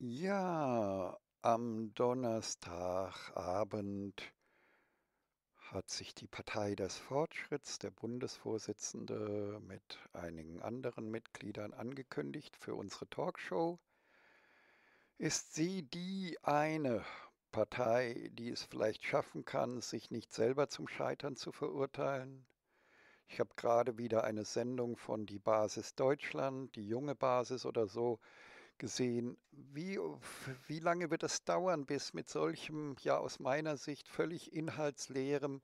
Ja, am Donnerstagabend hat sich die Partei des Fortschritts, der Bundesvorsitzende mit einigen anderen Mitgliedern angekündigt für unsere Talkshow. Ist sie die eine Partei, die es vielleicht schaffen kann, sich nicht selber zum Scheitern zu verurteilen? Ich habe gerade wieder eine Sendung von Die Basis Deutschland, die junge Basis oder so gesehen. Wie, wie lange wird es dauern, bis mit solchem, ja aus meiner Sicht völlig inhaltsleerem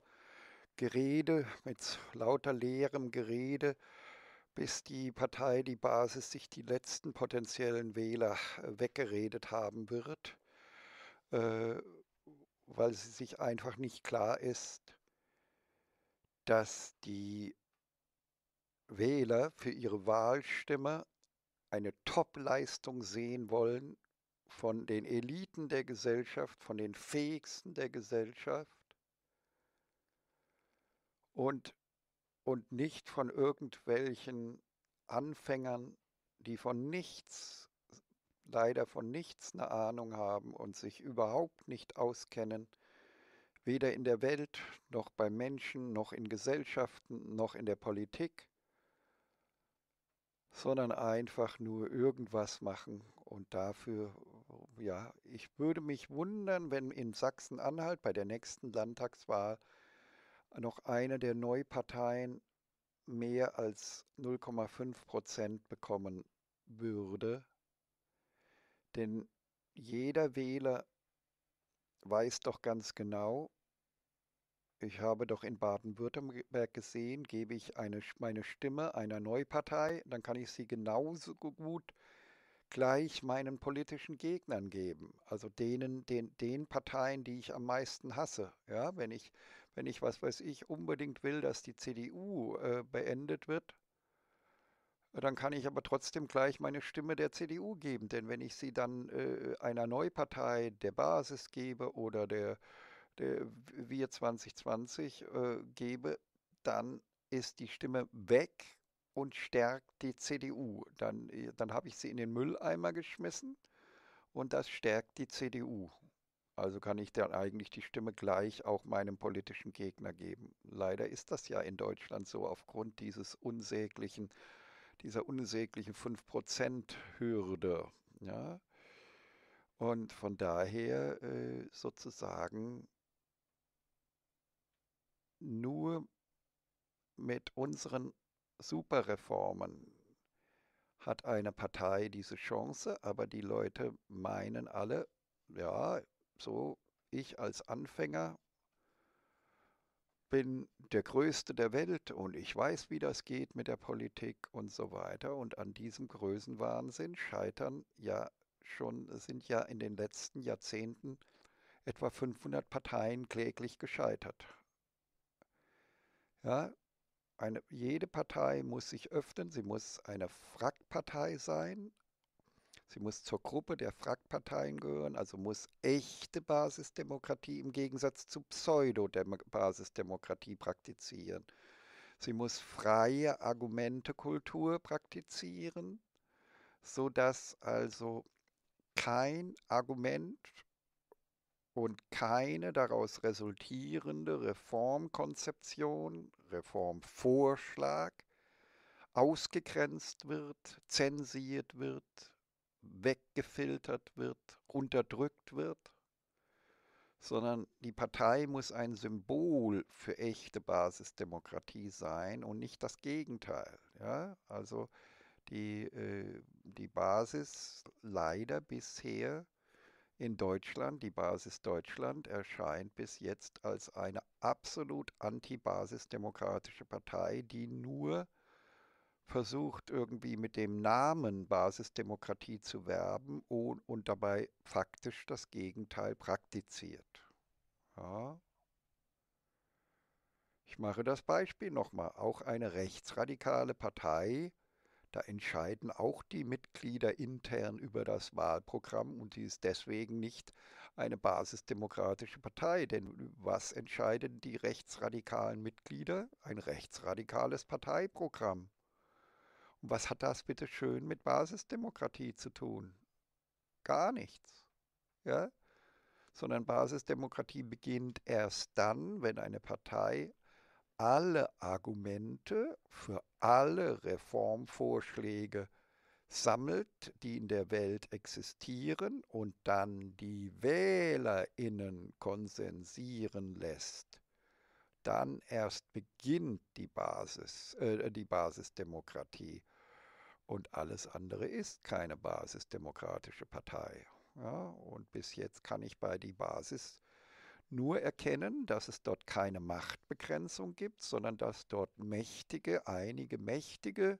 Gerede, mit lauter leerem Gerede, bis die Partei, die Basis sich die letzten potenziellen Wähler äh, weggeredet haben wird, äh, weil sie sich einfach nicht klar ist, dass die Wähler für ihre Wahlstimme eine Top-Leistung sehen wollen von den Eliten der Gesellschaft, von den Fähigsten der Gesellschaft und, und nicht von irgendwelchen Anfängern, die von nichts, leider von nichts eine Ahnung haben und sich überhaupt nicht auskennen, weder in der Welt noch bei Menschen noch in Gesellschaften noch in der Politik sondern einfach nur irgendwas machen. Und dafür, ja, ich würde mich wundern, wenn in Sachsen-Anhalt bei der nächsten Landtagswahl noch eine der Neuparteien mehr als 0,5 Prozent bekommen würde. Denn jeder Wähler weiß doch ganz genau, ich habe doch in Baden-Württemberg gesehen, gebe ich eine, meine Stimme einer Neupartei, dann kann ich sie genauso gut gleich meinen politischen Gegnern geben, also denen, den, den Parteien, die ich am meisten hasse. Ja, wenn ich, wenn ich, was weiß ich, unbedingt will, dass die CDU äh, beendet wird, äh, dann kann ich aber trotzdem gleich meine Stimme der CDU geben, denn wenn ich sie dann äh, einer Neupartei der Basis gebe oder der der äh, Wir 2020 äh, gebe, dann ist die Stimme weg und stärkt die CDU. Dann, äh, dann habe ich sie in den Mülleimer geschmissen und das stärkt die CDU. Also kann ich dann eigentlich die Stimme gleich auch meinem politischen Gegner geben. Leider ist das ja in Deutschland so aufgrund dieses unsäglichen, dieser unsäglichen 5%-Hürde. Ja? Und von daher äh, sozusagen nur mit unseren Superreformen hat eine Partei diese Chance, aber die Leute meinen alle, ja, so ich als Anfänger bin der Größte der Welt und ich weiß, wie das geht mit der Politik und so weiter. Und an diesem Größenwahnsinn scheitern ja schon, sind ja in den letzten Jahrzehnten etwa 500 Parteien kläglich gescheitert. Ja, eine, jede Partei muss sich öffnen, sie muss eine Frackpartei sein, sie muss zur Gruppe der Frackparteien gehören, also muss echte Basisdemokratie im Gegensatz zu Pseudo-Basisdemokratie praktizieren. Sie muss freie Argumentekultur praktizieren, sodass also kein Argument und keine daraus resultierende Reformkonzeption, Reformvorschlag ausgegrenzt wird, zensiert wird, weggefiltert wird, unterdrückt wird, sondern die Partei muss ein Symbol für echte Basisdemokratie sein und nicht das Gegenteil. Ja? Also die, äh, die Basis leider bisher in Deutschland, die Basis Deutschland, erscheint bis jetzt als eine absolut antibasisdemokratische Partei, die nur versucht, irgendwie mit dem Namen Basisdemokratie zu werben und, und dabei faktisch das Gegenteil praktiziert. Ja. Ich mache das Beispiel nochmal. Auch eine rechtsradikale Partei da entscheiden auch die Mitglieder intern über das Wahlprogramm und die ist deswegen nicht eine basisdemokratische Partei. Denn was entscheiden die rechtsradikalen Mitglieder? Ein rechtsradikales Parteiprogramm. Und was hat das bitte schön mit Basisdemokratie zu tun? Gar nichts. Ja? Sondern Basisdemokratie beginnt erst dann, wenn eine Partei alle Argumente für alle Reformvorschläge sammelt, die in der Welt existieren und dann die Wählerinnen konsensieren lässt, dann erst beginnt die Basis, äh, die Basisdemokratie. Und alles andere ist keine basisdemokratische Partei. Ja, und bis jetzt kann ich bei die Basis nur erkennen, dass es dort keine Machtbegrenzung gibt, sondern dass dort Mächtige, einige Mächtige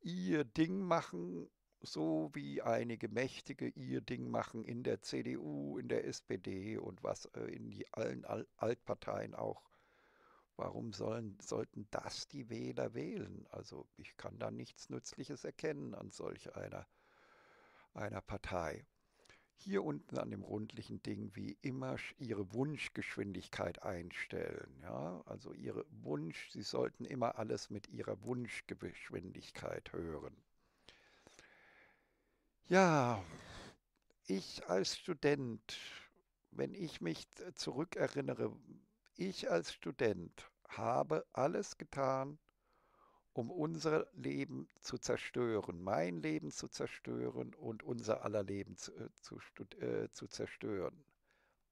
ihr Ding machen, so wie einige Mächtige ihr Ding machen in der CDU, in der SPD und was äh, in die allen Altparteien auch. Warum sollen, sollten das die Wähler wählen? Also ich kann da nichts Nützliches erkennen an solch einer, einer Partei hier unten an dem rundlichen Ding wie immer Ihre Wunschgeschwindigkeit einstellen. Ja? Also Ihre Wunsch, Sie sollten immer alles mit Ihrer Wunschgeschwindigkeit hören. Ja, ich als Student, wenn ich mich zurückerinnere, ich als Student habe alles getan, um unser Leben zu zerstören, mein Leben zu zerstören und unser aller Leben zu, äh, zu, äh, zu zerstören.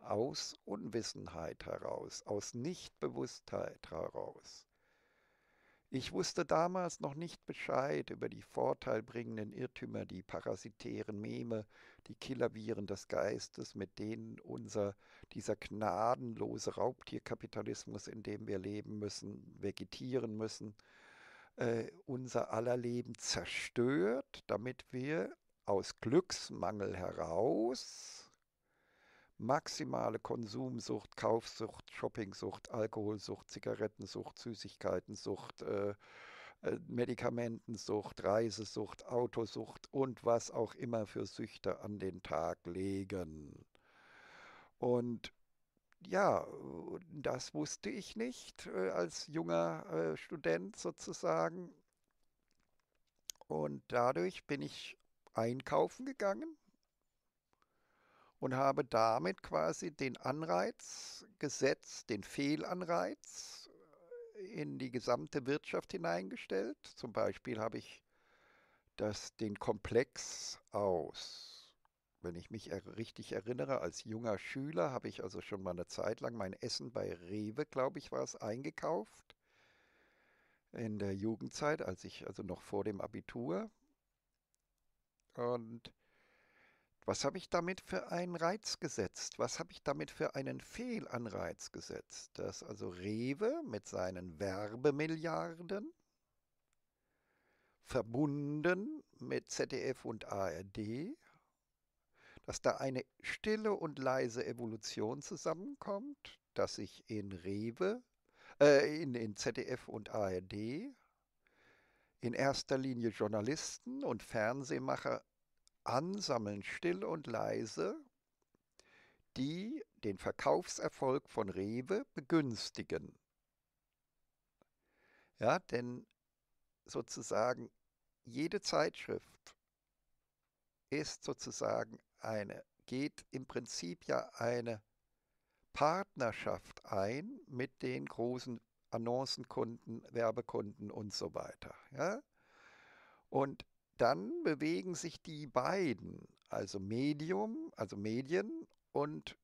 Aus Unwissenheit heraus, aus Nichtbewusstheit heraus. Ich wusste damals noch nicht Bescheid über die vorteilbringenden Irrtümer, die parasitären Meme, die Killerviren des Geistes, mit denen unser dieser gnadenlose Raubtierkapitalismus, in dem wir leben müssen, vegetieren müssen, äh, unser aller Leben zerstört, damit wir aus Glücksmangel heraus maximale Konsumsucht, Kaufsucht, Shoppingsucht, Alkoholsucht, Zigarettensucht, Süßigkeitensucht, äh, äh Medikamentensucht, Reisesucht, Autosucht und was auch immer für Süchte an den Tag legen. Und ja, äh, das wusste ich nicht äh, als junger äh, Student sozusagen. Und dadurch bin ich einkaufen gegangen und habe damit quasi den Anreiz gesetzt, den Fehlanreiz in die gesamte Wirtschaft hineingestellt. Zum Beispiel habe ich das, den Komplex aus wenn ich mich richtig erinnere, als junger Schüler habe ich also schon mal eine Zeit lang mein Essen bei Rewe, glaube ich, war es, eingekauft. In der Jugendzeit, als ich, also noch vor dem Abitur. Und was habe ich damit für einen Reiz gesetzt? Was habe ich damit für einen Fehlanreiz gesetzt? Dass also Rewe mit seinen Werbemilliarden verbunden mit ZDF und ARD dass da eine stille und leise Evolution zusammenkommt, dass sich in Rewe, äh, in, in ZDF und ARD in erster Linie Journalisten und Fernsehmacher ansammeln, still und leise, die den Verkaufserfolg von Rewe begünstigen. Ja, denn sozusagen jede Zeitschrift ist sozusagen eine, geht im Prinzip ja eine Partnerschaft ein mit den großen Annoncenkunden, Werbekunden und so weiter. Ja? Und dann bewegen sich die beiden, also Medium, also Medien und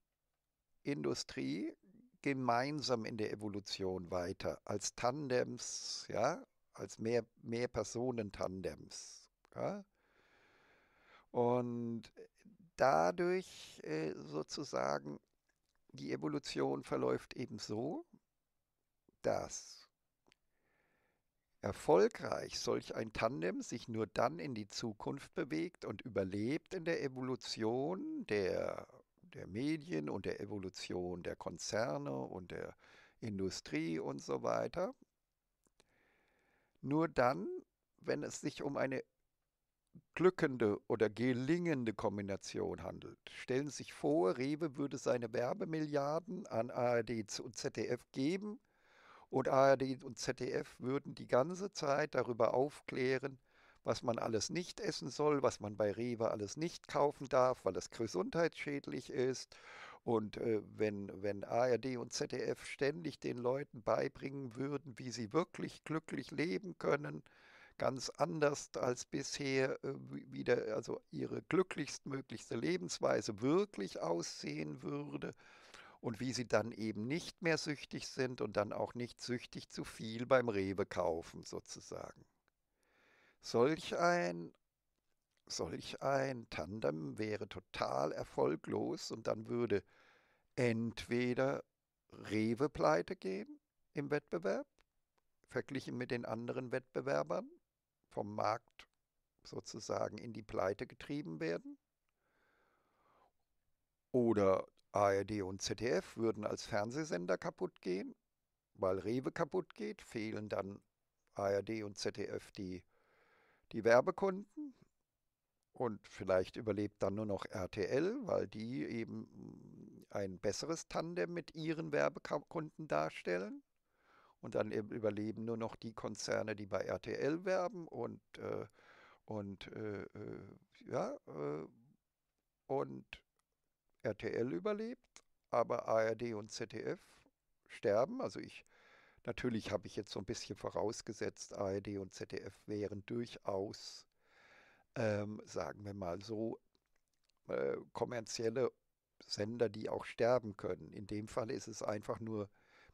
Industrie, gemeinsam in der Evolution weiter, als Tandems, ja, als mehr, mehr Personen-Tandems. Ja? Und dadurch äh, sozusagen die Evolution verläuft eben so, dass erfolgreich solch ein Tandem sich nur dann in die Zukunft bewegt und überlebt in der Evolution der, der Medien und der Evolution der Konzerne und der Industrie und so weiter. Nur dann, wenn es sich um eine glückende oder gelingende Kombination handelt. Stellen Sie sich vor, Rewe würde seine Werbemilliarden an ARD und ZDF geben und ARD und ZDF würden die ganze Zeit darüber aufklären, was man alles nicht essen soll, was man bei Rewe alles nicht kaufen darf, weil es gesundheitsschädlich ist. Und äh, wenn, wenn ARD und ZDF ständig den Leuten beibringen würden, wie sie wirklich glücklich leben können, ganz anders als bisher äh, wieder, also ihre glücklichstmöglichste Lebensweise wirklich aussehen würde und wie sie dann eben nicht mehr süchtig sind und dann auch nicht süchtig zu viel beim Rewe kaufen sozusagen. Solch ein solch ein Tandem wäre total erfolglos und dann würde entweder Rewe pleite gehen im Wettbewerb verglichen mit den anderen Wettbewerbern vom Markt sozusagen in die Pleite getrieben werden. Oder ARD und ZDF würden als Fernsehsender kaputt gehen. Weil Rewe kaputt geht, fehlen dann ARD und ZDF die, die Werbekunden. Und vielleicht überlebt dann nur noch RTL, weil die eben ein besseres Tandem mit ihren Werbekunden darstellen. Und dann überleben nur noch die Konzerne, die bei RTL werben und, äh, und äh, äh ja, äh, und RTL überlebt, aber ARD und ZDF sterben. Also ich Natürlich habe ich jetzt so ein bisschen vorausgesetzt, ARD und ZDF wären durchaus, ähm, sagen wir mal so, äh, kommerzielle Sender, die auch sterben können. In dem Fall ist es einfach nur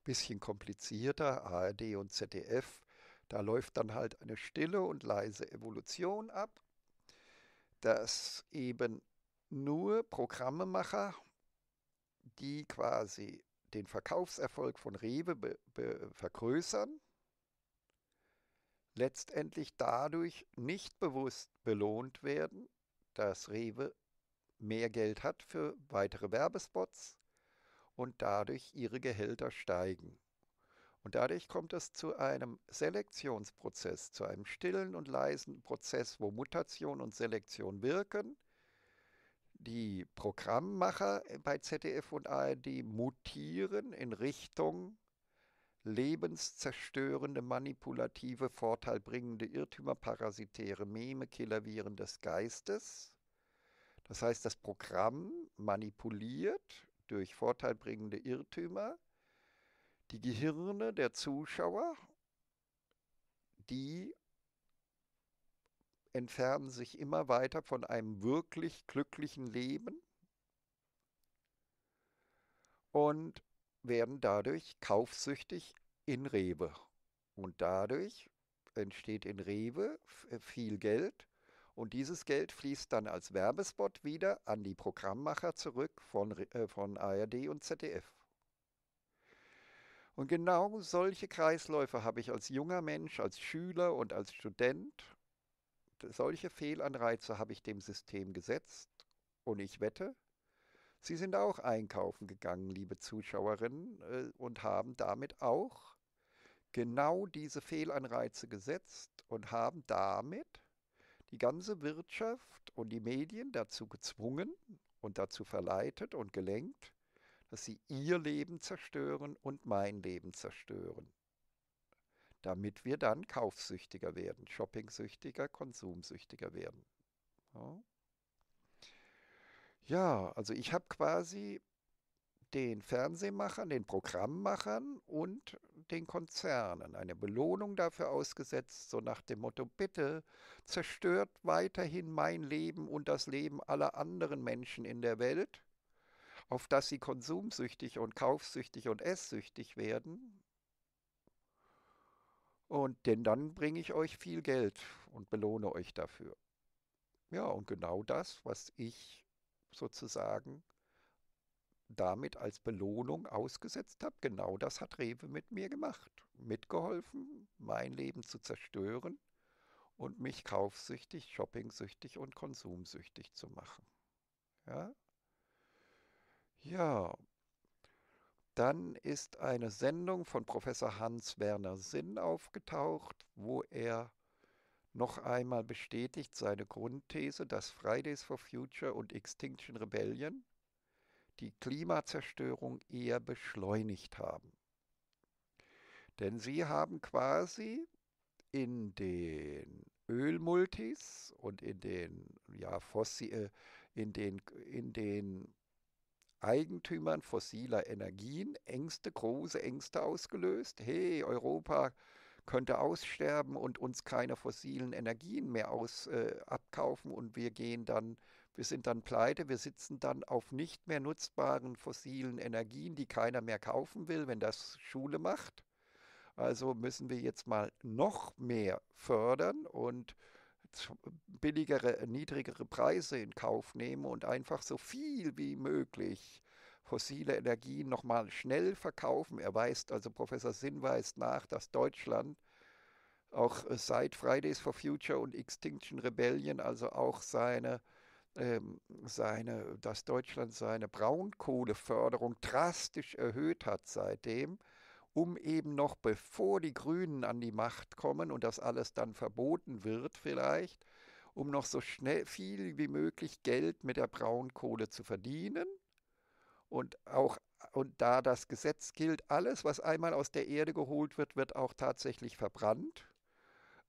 bisschen komplizierter, ARD und ZDF. Da läuft dann halt eine stille und leise Evolution ab, dass eben nur Programmemacher, die quasi den Verkaufserfolg von Rewe vergrößern, letztendlich dadurch nicht bewusst belohnt werden, dass Rewe mehr Geld hat für weitere Werbespots, und dadurch ihre Gehälter steigen. Und dadurch kommt es zu einem Selektionsprozess, zu einem stillen und leisen Prozess, wo Mutation und Selektion wirken. Die Programmmacher äh, bei ZDF und ARD mutieren in Richtung lebenszerstörende, manipulative, vorteilbringende Irrtümer, parasitäre Meme, Killerviren des Geistes. Das heißt, das Programm manipuliert durch vorteilbringende Irrtümer die Gehirne der Zuschauer, die entfernen sich immer weiter von einem wirklich glücklichen Leben und werden dadurch kaufsüchtig in Rewe. Und dadurch entsteht in Rewe äh, viel Geld und dieses Geld fließt dann als Werbespot wieder an die Programmmacher zurück von, äh, von ARD und ZDF. Und genau solche Kreisläufe habe ich als junger Mensch, als Schüler und als Student, solche Fehlanreize habe ich dem System gesetzt. Und ich wette, Sie sind auch einkaufen gegangen, liebe Zuschauerinnen, äh, und haben damit auch genau diese Fehlanreize gesetzt und haben damit die ganze Wirtschaft und die Medien dazu gezwungen und dazu verleitet und gelenkt, dass sie ihr Leben zerstören und mein Leben zerstören. Damit wir dann kaufsüchtiger werden, shopping-süchtiger, konsumsüchtiger werden. ja also ich habe quasi den Fernsehmachern, den Programmmachern und den Konzernen eine Belohnung dafür ausgesetzt, so nach dem Motto, bitte zerstört weiterhin mein Leben und das Leben aller anderen Menschen in der Welt, auf dass sie konsumsüchtig und kaufsüchtig und esssüchtig werden. Und denn dann bringe ich euch viel Geld und belohne euch dafür. Ja, und genau das, was ich sozusagen damit als Belohnung ausgesetzt habe. Genau das hat Rewe mit mir gemacht. Mitgeholfen, mein Leben zu zerstören und mich kaufsüchtig, shoppingsüchtig und konsumsüchtig zu machen. Ja? Ja. Dann ist eine Sendung von Professor Hans-Werner Sinn aufgetaucht, wo er noch einmal bestätigt seine Grundthese, dass Fridays for Future und Extinction Rebellion die Klimazerstörung eher beschleunigt haben. Denn sie haben quasi in den Ölmultis und in den, ja, fossil, äh, in den, in den Eigentümern fossiler Energien Ängste, große Ängste ausgelöst. Hey, Europa könnte aussterben und uns keine fossilen Energien mehr aus, äh, abkaufen und wir gehen dann wir sind dann pleite, wir sitzen dann auf nicht mehr nutzbaren fossilen Energien, die keiner mehr kaufen will, wenn das Schule macht. Also müssen wir jetzt mal noch mehr fördern und billigere, niedrigere Preise in Kauf nehmen und einfach so viel wie möglich fossile Energien nochmal schnell verkaufen. Er weist, also Professor Sinn weist nach, dass Deutschland auch äh, seit Fridays for Future und Extinction Rebellion, also auch seine ähm, seine, dass Deutschland seine Braunkohleförderung drastisch erhöht hat seitdem, um eben noch bevor die Grünen an die Macht kommen und das alles dann verboten wird vielleicht, um noch so schnell viel wie möglich Geld mit der Braunkohle zu verdienen und auch und da das Gesetz gilt, alles, was einmal aus der Erde geholt wird, wird auch tatsächlich verbrannt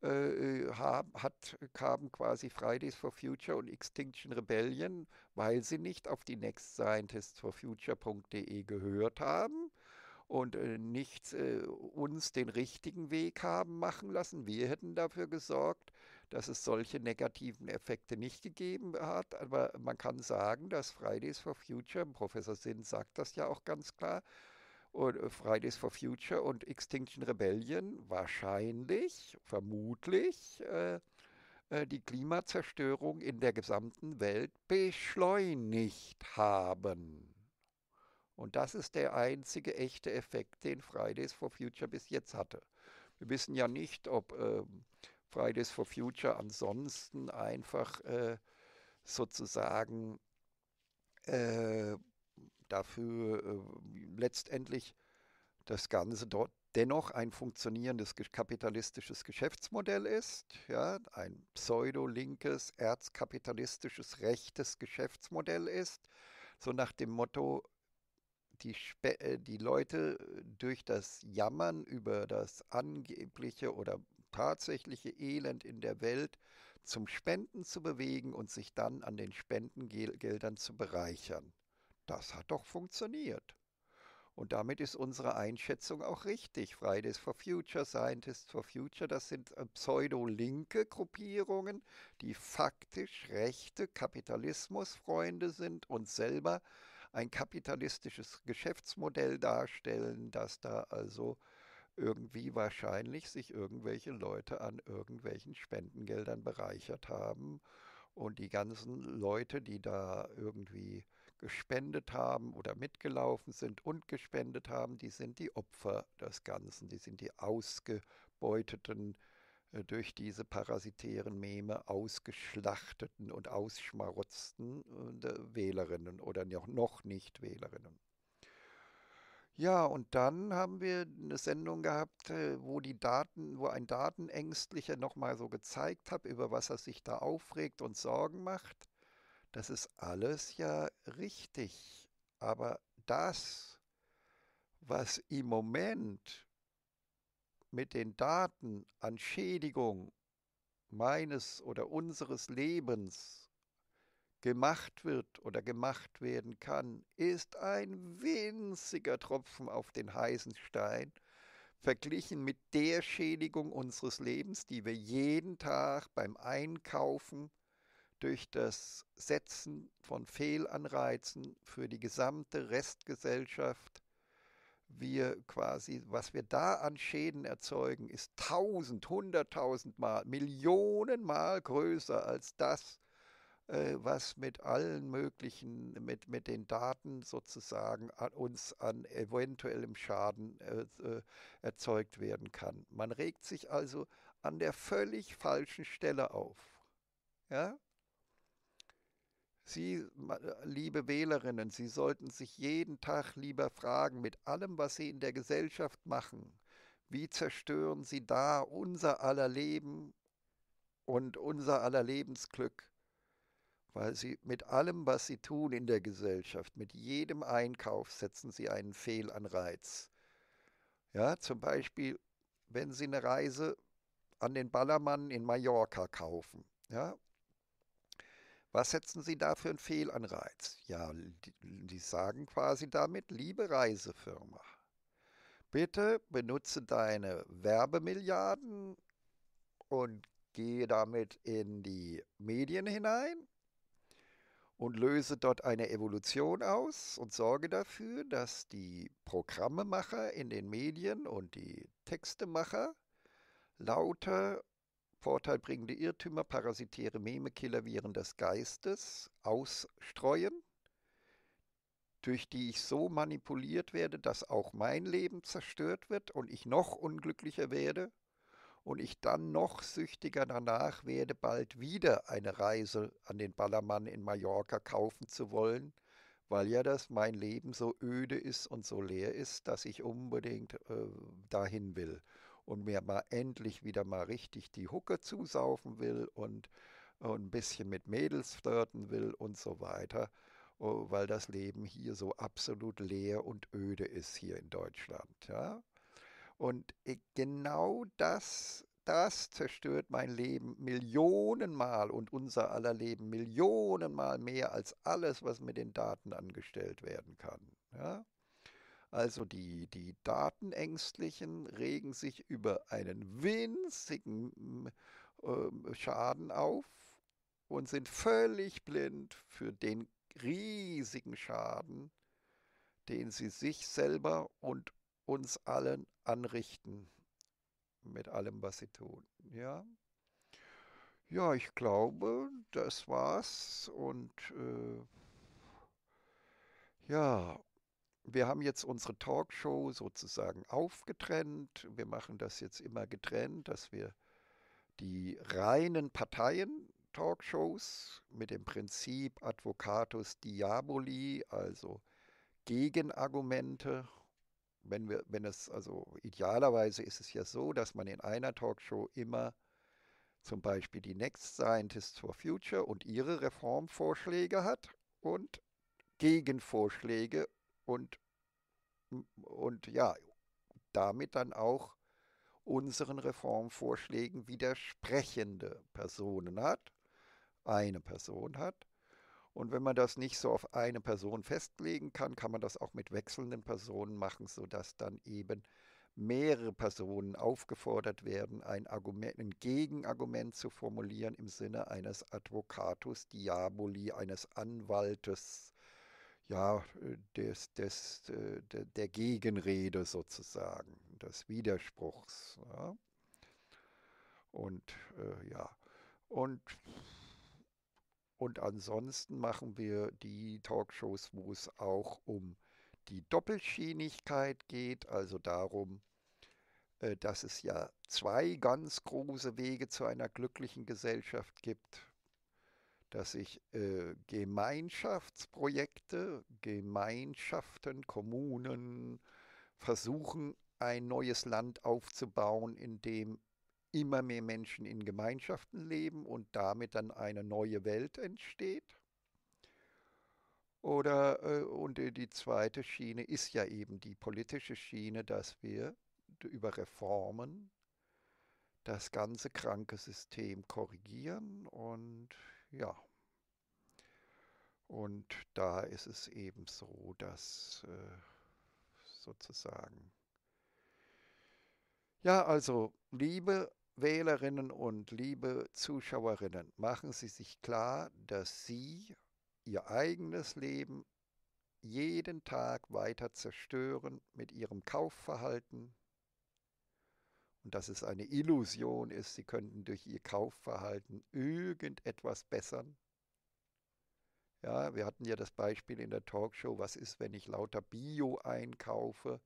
äh, äh hat, kamen quasi Fridays for Future und Extinction Rebellion, weil sie nicht auf die Next Scientists for Future.de gehört haben und äh, nicht äh, uns den richtigen Weg haben machen lassen. Wir hätten dafür gesorgt, dass es solche negativen Effekte nicht gegeben hat. Aber man kann sagen, dass Fridays for Future, Professor Sinn sagt das ja auch ganz klar, und äh, Fridays for Future und Extinction Rebellion wahrscheinlich, vermutlich äh, äh, die Klimazerstörung in der gesamten Welt beschleunigt haben. Und das ist der einzige echte Effekt, den Fridays for Future bis jetzt hatte. Wir wissen ja nicht, ob äh, Fridays for Future ansonsten einfach äh, sozusagen äh, dafür äh, letztendlich das Ganze dort dennoch ein funktionierendes kapitalistisches Geschäftsmodell ist, ja, ein pseudo-linkes, erzkapitalistisches, rechtes Geschäftsmodell ist, so nach dem Motto, die, Spe äh, die Leute äh, durch das Jammern über das angebliche oder tatsächliche Elend in der Welt zum Spenden zu bewegen und sich dann an den Spendengeldern zu bereichern das hat doch funktioniert. Und damit ist unsere Einschätzung auch richtig. Fridays for Future, Scientists for Future, das sind äh, pseudo-linke Gruppierungen, die faktisch rechte Kapitalismusfreunde sind und selber ein kapitalistisches Geschäftsmodell darstellen, dass da also irgendwie wahrscheinlich sich irgendwelche Leute an irgendwelchen Spendengeldern bereichert haben und die ganzen Leute, die da irgendwie gespendet haben oder mitgelaufen sind und gespendet haben, die sind die Opfer des Ganzen, die sind die ausgebeuteten, äh, durch diese parasitären Meme ausgeschlachteten und ausschmarotzten äh, Wählerinnen oder noch nicht Wählerinnen. Ja, und dann haben wir eine Sendung gehabt, äh, wo die Daten, wo ein Datenängstlicher nochmal so gezeigt hat, über was er sich da aufregt und Sorgen macht. Das ist alles ja richtig. Aber das, was im Moment mit den Daten an Schädigung meines oder unseres Lebens gemacht wird oder gemacht werden kann, ist ein winziger Tropfen auf den heißen Stein, verglichen mit der Schädigung unseres Lebens, die wir jeden Tag beim Einkaufen durch das Setzen von Fehlanreizen für die gesamte Restgesellschaft wir quasi, was wir da an Schäden erzeugen, ist tausend, hunderttausend Mal, Millionen Mal größer als das, äh, was mit allen möglichen, mit, mit den Daten sozusagen an uns an eventuellem Schaden äh, äh erzeugt werden kann. Man regt sich also an der völlig falschen Stelle auf. Ja? Sie, äh, liebe Wählerinnen, Sie sollten sich jeden Tag lieber fragen, mit allem, was Sie in der Gesellschaft machen, wie zerstören Sie da unser aller Leben und unser aller Lebensglück? Weil Sie mit allem, was Sie tun in der Gesellschaft, mit jedem Einkauf setzen Sie einen Fehlanreiz. Ja, zum Beispiel, wenn Sie eine Reise an den Ballermann in Mallorca kaufen, ja, was setzen Sie da für einen Fehlanreiz? Ja, die, die sagen quasi damit, liebe Reisefirma, bitte benutze deine Werbemilliarden und gehe damit in die Medien hinein und löse dort eine Evolution aus und sorge dafür, dass die Programmemacher in den Medien und die Textemacher lauter vorteilbringende Irrtümer, parasitäre Meme, Killerviren des Geistes ausstreuen, durch die ich so manipuliert werde, dass auch mein Leben zerstört wird und ich noch unglücklicher werde und ich dann noch süchtiger danach werde, bald wieder eine Reise an den Ballermann in Mallorca kaufen zu wollen, weil ja das mein Leben so öde ist und so leer ist, dass ich unbedingt äh, dahin will und mir mal endlich wieder mal richtig die Hucke zusaufen will und, und ein bisschen mit Mädels flirten will und so weiter, oh, weil das Leben hier so absolut leer und öde ist hier in Deutschland. Ja? Und genau das das zerstört mein Leben Millionenmal und unser aller Leben Millionenmal mehr als alles, was mit den Daten angestellt werden kann. Ja? Also die, die Datenängstlichen regen sich über einen winzigen äh, Schaden auf und sind völlig blind für den riesigen Schaden, den sie sich selber und uns allen anrichten mit allem, was sie tun. Ja, ja ich glaube, das war's und äh, ja, wir haben jetzt unsere Talkshow sozusagen aufgetrennt. Wir machen das jetzt immer getrennt, dass wir die reinen Parteien Talkshows mit dem Prinzip Advocatus Diaboli, also Gegenargumente. Wenn wir, wenn es, also idealerweise ist es ja so, dass man in einer Talkshow immer zum Beispiel die Next Scientists for Future und ihre Reformvorschläge hat und Gegenvorschläge und, und ja, damit dann auch unseren Reformvorschlägen widersprechende Personen hat, eine Person hat. Und wenn man das nicht so auf eine Person festlegen kann, kann man das auch mit wechselnden Personen machen, sodass dann eben mehrere Personen aufgefordert werden, ein, Argument, ein Gegenargument zu formulieren im Sinne eines Advocatus Diaboli, eines Anwaltes ja, äh, des, des, äh, der, der Gegenrede sozusagen, des Widerspruchs. Ja. Und äh, ja, und, und ansonsten machen wir die Talkshows, wo es auch um die Doppelschienigkeit geht, also darum, äh, dass es ja zwei ganz große Wege zu einer glücklichen Gesellschaft gibt dass ich äh, Gemeinschaftsprojekte, Gemeinschaften, Kommunen versuchen, ein neues Land aufzubauen, in dem immer mehr Menschen in Gemeinschaften leben und damit dann eine neue Welt entsteht. Oder, äh, und äh, die zweite Schiene ist ja eben die politische Schiene, dass wir über Reformen das ganze kranke System korrigieren und ja. Und da ist es eben so, dass äh, sozusagen. Ja, also, liebe Wählerinnen und liebe Zuschauerinnen, machen Sie sich klar, dass Sie Ihr eigenes Leben jeden Tag weiter zerstören mit Ihrem Kaufverhalten, und dass es eine Illusion ist, sie könnten durch ihr Kaufverhalten irgendetwas bessern. Ja, wir hatten ja das Beispiel in der Talkshow, was ist, wenn ich lauter Bio einkaufe?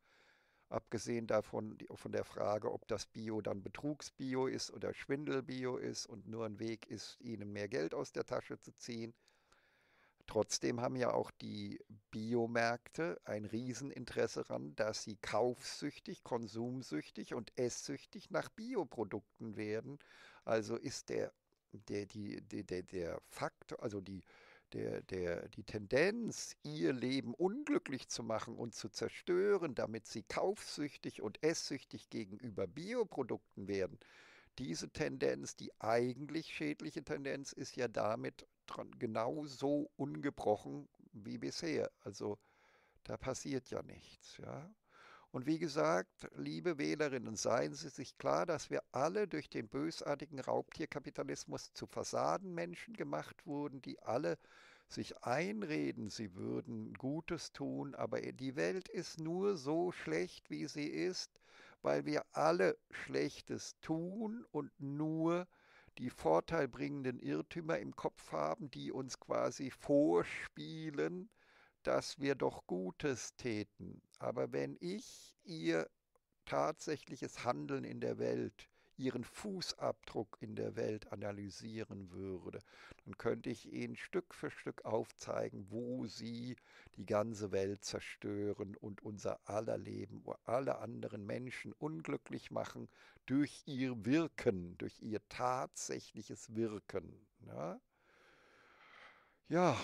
Abgesehen davon von der Frage, ob das Bio dann Betrugsbio ist oder Schwindelbio ist und nur ein Weg ist, ihnen mehr Geld aus der Tasche zu ziehen. Trotzdem haben ja auch die Biomärkte ein Rieseninteresse daran, dass sie kaufsüchtig, konsumsüchtig und esssüchtig nach Bioprodukten werden. Also ist der, der, die, der, der, der Faktor, also die, der, der, die Tendenz, ihr Leben unglücklich zu machen und zu zerstören, damit sie kaufsüchtig und esssüchtig gegenüber Bioprodukten werden, diese Tendenz, die eigentlich schädliche Tendenz, ist ja damit dran, genauso ungebrochen wie bisher. Also da passiert ja nichts. Ja? Und wie gesagt, liebe Wählerinnen, seien Sie sich klar, dass wir alle durch den bösartigen Raubtierkapitalismus zu Fassadenmenschen gemacht wurden, die alle sich einreden, sie würden Gutes tun, aber die Welt ist nur so schlecht, wie sie ist, weil wir alle Schlechtes tun und nur die vorteilbringenden Irrtümer im Kopf haben, die uns quasi vorspielen, dass wir doch Gutes täten. Aber wenn ich ihr tatsächliches Handeln in der Welt ihren Fußabdruck in der Welt analysieren würde, dann könnte ich Ihnen Stück für Stück aufzeigen, wo Sie die ganze Welt zerstören und unser aller Leben, wo alle anderen Menschen unglücklich machen durch ihr Wirken, durch ihr tatsächliches Wirken. Ja, ne? ja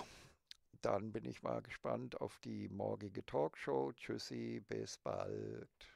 dann bin ich mal gespannt auf die morgige Talkshow. Tschüssi, bis bald.